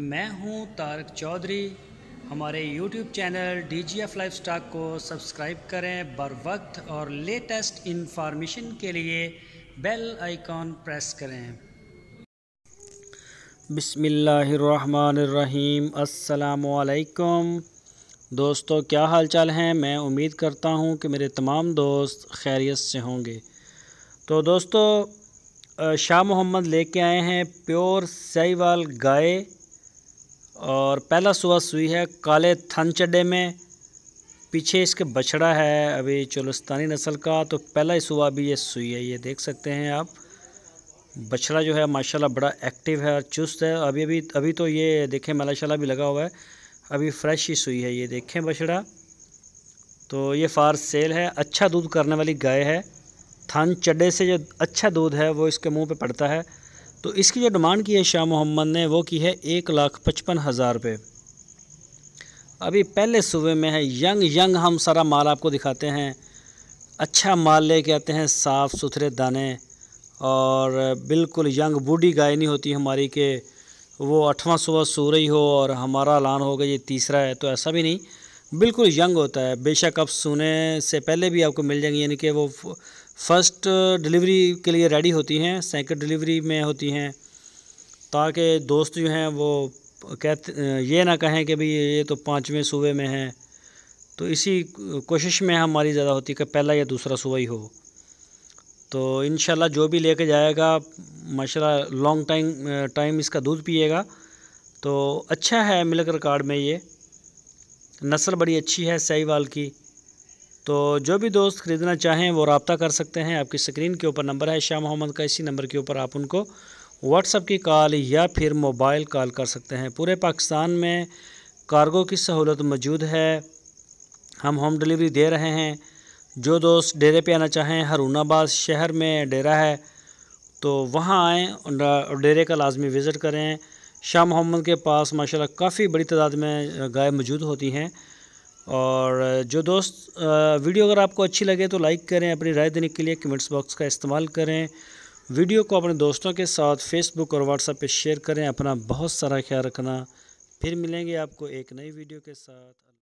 मैं हूं तारक चौधरी हमारे YouTube channel D G F life stock को सब्सक्राइब करें बर वक्त और लेटेस्ट इन्फॉर्मेशन के लिए बेल आइकॉन प्रेस करें बिसमीम असलकुम दोस्तों क्या हाल चाल हैं मैं उम्मीद करता हूं कि मेरे तमाम दोस्त खैरियत से होंगे तो दोस्तों शाह मोहम्मद लेके आए हैं प्योर सईवाल गाय और पहला सुबह सुई है काले थन चड्डे में पीछे इसके बछड़ा है अभी चोलस्तानी नस्ल का तो पहला ही सुबह भी ये सुई है ये देख सकते हैं आप बछड़ा जो है माशाल्लाह बड़ा एक्टिव है और चुस्त है अभी अभी अभी तो ये देखें मलाशाला भी लगा हुआ है अभी फ्रेश ही सुई है ये देखें बछड़ा तो ये फार सेल है अच्छा दूध करने वाली गाय है थन चड्डे से जो अच्छा दूध है वो इसके मुंह पे पड़ता है तो इसकी जो डिमांड की है शाह मोहम्मद ने वो की है एक लाख पचपन हज़ार रुपये अभी पहले सूबे में है यंग यंग हम सारा माल आपको दिखाते हैं अच्छा माल लेके आते हैं साफ़ सुथरे दाने और बिल्कुल यंग बूढ़ी गाय नहीं होती हमारी के वो अठवा सुबह सो रही हो और हमारा ऐलान हो गया ये तीसरा है तो ऐसा भी नहीं बिल्कुल यंग होता है बेशक आप सोने से पहले भी आपको मिल जाएंगी यानी कि वो फर्स्ट डिलीवरी के लिए रेडी होती हैं सेकंड डिलीवरी में होती हैं ताकि दोस्त जो हैं वो कहते ये ना कहें कि भाई ये तो पाँचवें सूबे में हैं तो इसी कोशिश में हमारी ज़्यादा होती है कि पहला या दूसरा सूबा ही हो तो इन जो भी लेके जाएगा माशा लॉन्ग टाइम टाइम इसका दूध पिएगा तो अच्छा है मिलकर कार्ड में ये नस्ल बड़ी अच्छी है सहीवाल की तो जो भी दोस्त ख़रीदना चाहें वो रबता कर सकते हैं आपकी स्क्रीन के ऊपर नंबर है शाह मोहम्मद का इसी नंबर के ऊपर आप उनको व्हाट्सअप की कॉल या फिर मोबाइल कॉल कर सकते हैं पूरे पाकिस्तान में कार्गो की सहूलत मौजूद है हम होम डिलीवरी दे रहे हैं जो दोस्त डेरे पे आना चाहें हरूनाबाद शहर में डेरा है तो वहाँ आएँ डेरे का लाजमी विज़िट करें शाह मोहम्मद के पास माशाल्लाह काफ़ी बड़ी तादाद में गाय मौजूद होती हैं और जो दोस्त वीडियो अगर आपको अच्छी लगे तो लाइक करें अपनी राय देने के लिए कमेंट्स बॉक्स का इस्तेमाल करें वीडियो को अपने दोस्तों के साथ फेसबुक और व्हाट्सएप पे शेयर करें अपना बहुत सारा ख्याल रखना फिर मिलेंगे आपको एक नई वीडियो के साथ